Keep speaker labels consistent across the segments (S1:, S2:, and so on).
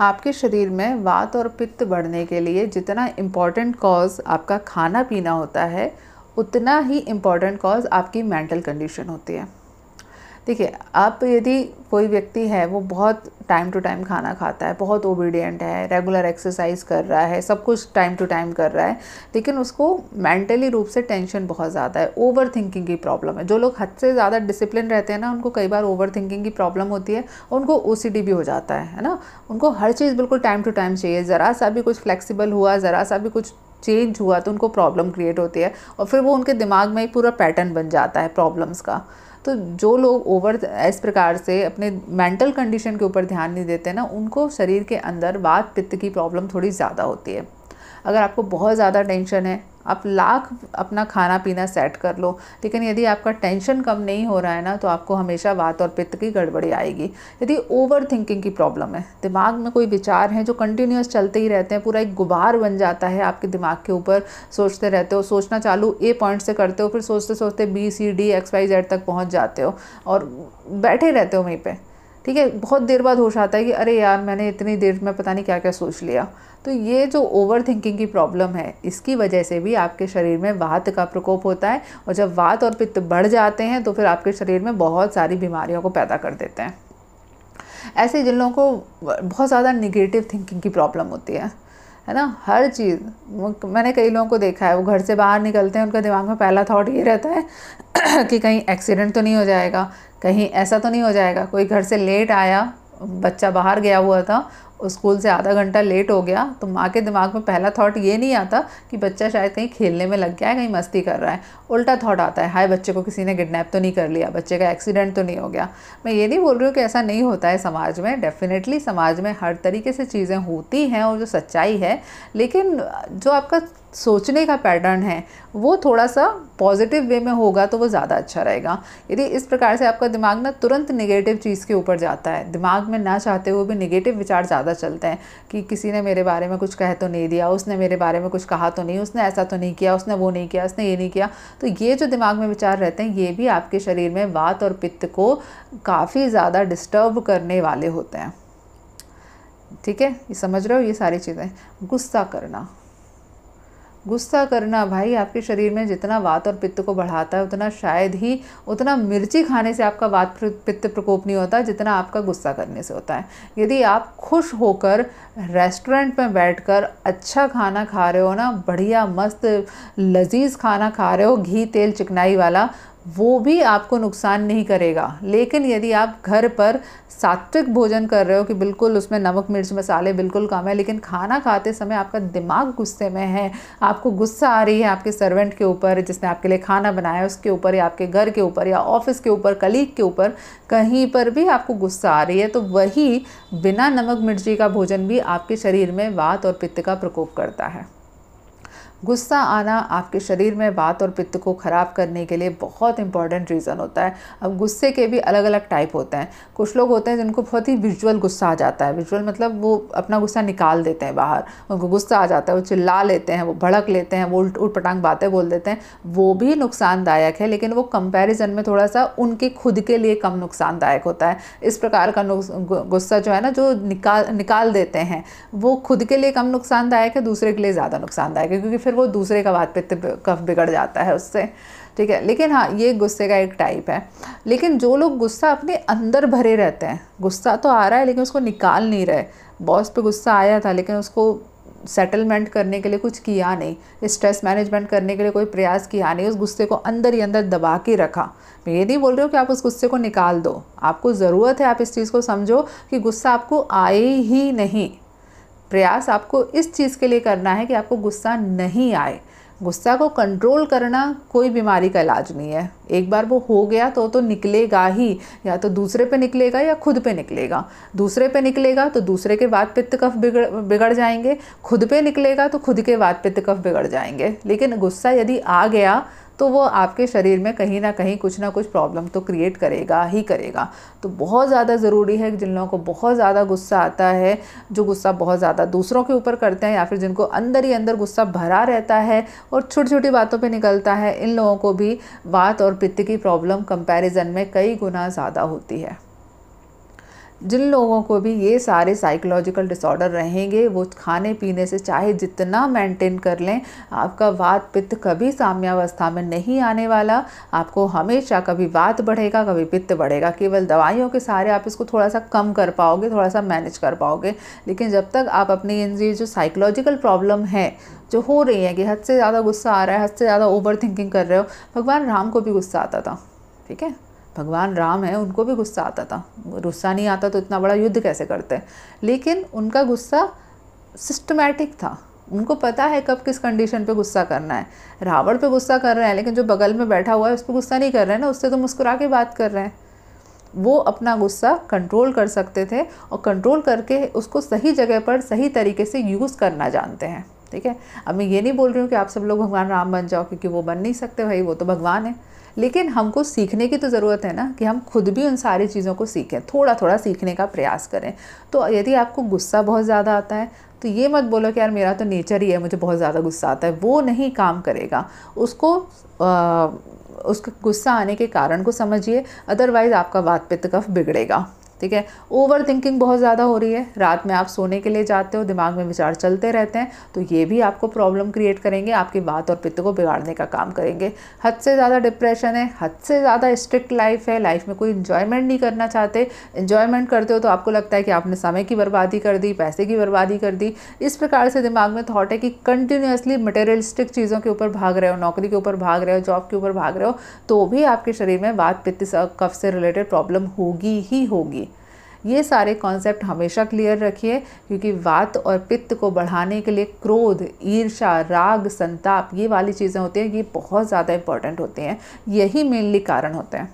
S1: आपके शरीर में वात और पित्त बढ़ने के लिए जितना इम्पॉर्टेंट कॉज आपका खाना पीना होता है उतना ही इम्पॉर्टेंट कॉज आपकी मेंटल कंडीशन होती है देखिए आप तो यदि कोई व्यक्ति है वो बहुत टाइम टू टाइम खाना खाता है बहुत ओबीडियंट है रेगुलर एक्सरसाइज कर रहा है सब कुछ टाइम टू टाइम कर रहा है लेकिन उसको मेंटली रूप से टेंशन बहुत ज़्यादा है ओवर थिंकिंग की प्रॉब्लम है जो लोग हद से ज़्यादा डिसिप्लिन रहते हैं ना उनको कई बार ओवर थिंकिंग की प्रॉब्लम होती है उनको ओ भी हो जाता है है ना उनको हर चीज़ बिल्कुल टाइम टू टाइम चाहिए ज़रा सा भी कुछ फ्लेक्सीबल हुआ ज़रा सा भी कुछ चेंज हुआ तो उनको प्रॉब्लम क्रिएट होती है और फिर वो उनके दिमाग में ही पूरा पैटर्न बन जाता है प्रॉब्लम्स का तो जो लोग ओवर इस प्रकार से अपने मेंटल कंडीशन के ऊपर ध्यान नहीं देते ना उनको शरीर के अंदर वात पित्त की प्रॉब्लम थोड़ी ज़्यादा होती है अगर आपको बहुत ज़्यादा टेंशन है आप लाख अपना खाना पीना सेट कर लो लेकिन यदि आपका टेंशन कम नहीं हो रहा है ना तो आपको हमेशा वात और पित्त की गड़बड़ी आएगी यदि ओवर थिंकिंग की प्रॉब्लम है दिमाग में कोई विचार हैं जो कंटिन्यूस चलते ही रहते हैं पूरा एक गुबार बन जाता है आपके दिमाग के ऊपर सोचते रहते हो सोचना चालू ए पॉइंट से करते हो फिर सोचते सोचते B C D X Y Z तक पहुँच जाते हो और बैठे रहते हो वहीं पर ठीक है बहुत देर बाद होश आता है कि अरे यार मैंने इतनी देर में पता नहीं क्या क्या सोच लिया तो ये जो ओवर थिंकिंग की प्रॉब्लम है इसकी वजह से भी आपके शरीर में वात का प्रकोप होता है और जब वात और पित्त बढ़ जाते हैं तो फिर आपके शरीर में बहुत सारी बीमारियों को पैदा कर देते हैं ऐसे जिन लोगों को बहुत ज़्यादा निगेटिव थिंकिंग की प्रॉब्लम होती है है ना हर चीज़ मैंने कई लोगों को देखा है वो घर से बाहर निकलते हैं उनका दिमाग में पहला थॉट ये रहता है कि कहीं एक्सीडेंट तो नहीं हो जाएगा कहीं ऐसा तो नहीं हो जाएगा कोई घर से लेट आया बच्चा बाहर गया हुआ था स्कूल से आधा घंटा लेट हो गया तो माँ के दिमाग में पहला थॉट ये नहीं आता कि बच्चा शायद कहीं खेलने में लग गया है कहीं मस्ती कर रहा है उल्टा थॉट आता है हाय बच्चे को किसी ने किडनैप तो नहीं कर लिया बच्चे का एक्सीडेंट तो नहीं हो गया मैं ये नहीं बोल रही हूँ कि ऐसा नहीं होता है समाज में डेफिनेटली समाज में हर तरीके से चीज़ें होती हैं और जो सच्चाई है लेकिन जो आपका सोचने का पैटर्न है वो थोड़ा सा पॉजिटिव वे में होगा तो वो ज़्यादा अच्छा रहेगा यदि इस प्रकार से आपका दिमाग ना तुरंत निगेटिव चीज़ के ऊपर जाता है दिमाग में ना चाहते हुए भी निगेटिव विचार ज़्यादा चलते हैं कि किसी ने मेरे बारे में कुछ कह तो नहीं दिया उसने मेरे बारे में कुछ कहा तो नहीं उसने ऐसा तो नहीं किया उसने वो नहीं किया उसने ये नहीं किया तो ये जो दिमाग में विचार रहते हैं ये भी आपके शरीर में वात और पित्त को काफ़ी ज़्यादा डिस्टर्ब करने वाले होते हैं ठीक है ये समझ रहे हो ये सारी चीज़ें गुस्सा करना गुस्सा करना भाई आपके शरीर में जितना वात और पित्त को बढ़ाता है उतना शायद ही उतना मिर्ची खाने से आपका वात पित्त प्रकोप नहीं होता जितना आपका गुस्सा करने से होता है यदि आप खुश होकर रेस्टोरेंट में बैठकर अच्छा खाना खा रहे हो ना बढ़िया मस्त लजीज खाना खा रहे हो घी तेल चिकनाई वाला वो भी आपको नुकसान नहीं करेगा लेकिन यदि आप घर पर सात्विक भोजन कर रहे हो कि बिल्कुल उसमें नमक मिर्च मसाले बिल्कुल कम है लेकिन खाना खाते समय आपका दिमाग गुस्से में है आपको गुस्सा आ रही है आपके सर्वेंट के ऊपर जिसने आपके लिए खाना बनाया उसके ऊपर या आपके घर के ऊपर या ऑफिस के ऊपर कलीग के ऊपर कहीं पर भी आपको गुस्सा आ रही है तो वही बिना नमक मिर्ची का भोजन भी आपके शरीर में वात और पित्त का प्रकोप करता है गुस्सा आना आपके शरीर में बात और पित्त को ख़राब करने के लिए बहुत इंपॉर्टेंट रीज़न होता है अब गुस्से के भी अलग अलग टाइप होते हैं कुछ लोग होते हैं जिनको बहुत ही विजुअल गुस्सा आ जाता है विजुअल मतलब वो अपना गुस्सा निकाल देते हैं बाहर उनको गुस्सा आ जाता है वो चिल्ला लेते हैं वो भड़क लेते हैं वो उल्ट उल्ट पटांग बातें बोल देते हैं वो भी नुकसानदायक है लेकिन वो कंपेरिजन में थोड़ा सा उनके खुद के लिए कम नुकसानदायक होता है इस प्रकार का गुस्सा जो है ना जो निकाल निकाल देते हैं वो खुद के लिए कम नुकसानदायक है दूसरे के लिए ज़्यादा नुकसानदायक है क्योंकि फिर वो दूसरे का बात पित्त कफ बिगड़ जाता है उससे ठीक है लेकिन हाँ ये गुस्से का एक टाइप है लेकिन जो लोग गुस्सा अपने अंदर भरे रहते हैं गुस्सा तो आ रहा है लेकिन उसको निकाल नहीं रहे बॉस पे गुस्सा आया था लेकिन उसको सेटलमेंट करने के लिए कुछ किया नहीं स्ट्रेस मैनेजमेंट करने के लिए कोई प्रयास किया नहीं उस गुस्से को अंदर ही अंदर दबा के रखा मैं ये नहीं बोल रही हूँ कि आप उस गुस्से को निकाल दो आपको ज़रूरत है आप इस चीज़ को समझो कि गुस्सा आपको आए ही नहीं प्रयास आपको इस चीज़ के लिए करना है कि आपको गुस्सा नहीं आए गुस्सा को कंट्रोल करना कोई बीमारी का इलाज नहीं है एक बार वो हो गया तो तो निकलेगा ही या तो दूसरे पे निकलेगा या खुद पे निकलेगा दूसरे पे निकलेगा तो दूसरे के बाद पित्त कफ बिगड़ बिगड़ जाएंगे खुद पे निकलेगा तो खुद के बाद पित्त कफ बिगड़ जाएंगे लेकिन गुस्सा यदि आ गया तो वो आपके शरीर में कहीं ना कहीं कुछ ना कुछ प्रॉब्लम तो क्रिएट करेगा ही करेगा तो बहुत ज़्यादा ज़रूरी है जिन लोगों को बहुत ज़्यादा गुस्सा आता है जो गुस्सा बहुत ज़्यादा दूसरों के ऊपर करते हैं या फिर जिनको अंदर ही अंदर गुस्सा भरा रहता है और छोटी छोटी बातों पर निकलता है इन लोगों को भी बात और पित्त की प्रॉब्लम कंपेरिजन में कई गुना ज़्यादा होती है जिन लोगों को भी ये सारे साइकोलॉजिकल डिसऑर्डर रहेंगे वो खाने पीने से चाहे जितना मेंटेन कर लें आपका वात पित्त कभी साम्यावस्था में नहीं आने वाला आपको हमेशा कभी वात बढ़ेगा कभी पित्त बढ़ेगा केवल दवाइयों के सहारे आप इसको थोड़ा सा कम कर पाओगे थोड़ा सा मैनेज कर पाओगे लेकिन जब तक आप अपनी इन जो साइकोलॉजिकल प्रॉब्लम है जो हो रही है कि हद से ज़्यादा गुस्सा आ रहा है हद से ज़्यादा ओवर थिंकिंग कर रहे हो भगवान राम को भी गुस्सा आता था ठीक है भगवान राम है उनको भी गुस्सा आता था गुस्सा नहीं आता तो इतना बड़ा युद्ध कैसे करते लेकिन उनका गुस्सा सिस्टमेटिक था उनको पता है कब किस कंडीशन पे गुस्सा करना है रावण पे गुस्सा कर रहे हैं लेकिन जो बगल में बैठा हुआ है उस पर गुस्सा नहीं कर रहे हैं ना उससे तो मुस्कुरा के बात कर रहे हैं वो अपना गुस्सा कंट्रोल कर सकते थे और कंट्रोल करके उसको सही जगह पर सही तरीके से यूज़ करना जानते हैं ठीक है अब मैं ये नहीं बोल रही हूँ कि आप सब लोग भगवान राम बन जाओ क्योंकि वो बन नहीं सकते भाई वो तो भगवान है लेकिन हमको सीखने की तो ज़रूरत है ना कि हम खुद भी उन सारी चीज़ों को सीखें थोड़ा थोड़ा सीखने का प्रयास करें तो यदि आपको गुस्सा बहुत ज़्यादा आता है तो ये मत बोलो कि यार मेरा तो नेचर ही है मुझे बहुत ज़्यादा गुस्सा आता है वो नहीं काम करेगा उसको आ, उसका गुस्सा आने के कारण को समझिए अदरवाइज़ आपका वात पित्त कफ बिगड़ेगा ठीक है ओवर थिंकिंग बहुत ज़्यादा हो रही है रात में आप सोने के लिए जाते हो दिमाग में विचार चलते रहते हैं तो ये भी आपको प्रॉब्लम क्रिएट करेंगे आपकी बात और पित्त को बिगाड़ने का काम करेंगे हद से ज़्यादा डिप्रेशन है हद से ज़्यादा स्ट्रिक्ट लाइफ है लाइफ में कोई इन्जॉयमेंट नहीं करना चाहते इन्जॉयमेंट करते हो तो आपको लगता है कि आपने समय की बर्बादी कर दी पैसे की बर्बादी कर दी इस प्रकार से दिमाग में थाट है कि कंटिन्यूसली मटेरियलिस्टिक चीज़ों के ऊपर भाग रहे हो नौकरी के ऊपर भाग रहे हो जॉब के ऊपर भाग रहे हो तो भी आपके शरीर में बात पित्त कफ से रिलेटेड प्रॉब्लम होगी ही होगी ये सारे कॉन्सेप्ट हमेशा क्लियर रखिए क्योंकि वात और पित्त को बढ़ाने के लिए क्रोध ईर्षा राग संताप ये वाली चीज़ें होती हैं ये बहुत ज़्यादा इंपॉर्टेंट होती हैं यही मेनली कारण होते हैं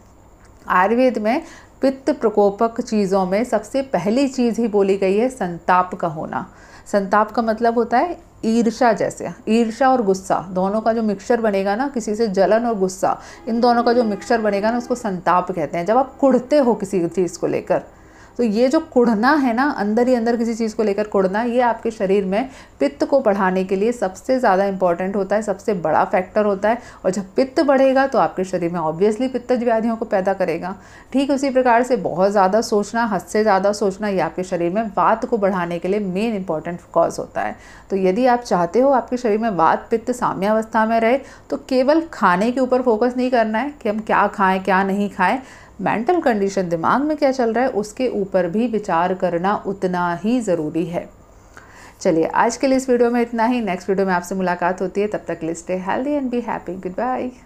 S1: आयुर्वेद में पित्त प्रकोपक चीज़ों में सबसे पहली चीज़ ही बोली गई है संताप का होना संताप का मतलब होता है ईर्षा जैसे ईर्षा और गुस्सा दोनों का जो मिक्सचर बनेगा ना किसी से जलन और गुस्सा इन दोनों का जो मिक्सचर बनेगा ना उसको संताप कहते हैं जब आप कुड़ते हो किसी चीज़ को लेकर तो ये जो कुढ़ना है ना अंदर ही अंदर किसी चीज़ को लेकर कुढ़ना ये आपके शरीर में पित्त को बढ़ाने के लिए सबसे ज़्यादा इंपॉर्टेंट होता है सबसे बड़ा फैक्टर होता है और जब पित्त बढ़ेगा तो आपके शरीर में ऑब्वियसली पित्त व्याधियों को पैदा करेगा ठीक उसी प्रकार से बहुत ज़्यादा सोचना हद से ज़्यादा सोचना ये आपके शरीर में वात को बढ़ाने के लिए मेन इंपॉर्टेंट कॉज होता है तो यदि आप चाहते हो आपके शरीर में वात पित्त साम्यावस्था में रहे तो केवल खाने के ऊपर फोकस नहीं करना है कि हम क्या खाएं क्या नहीं खाएं मेंटल कंडीशन दिमाग में क्या चल रहा है उसके ऊपर भी विचार करना उतना ही ज़रूरी है चलिए आज के लिए इस वीडियो में इतना ही नेक्स्ट वीडियो में आपसे मुलाकात होती है तब तक list healthy and be happy good bye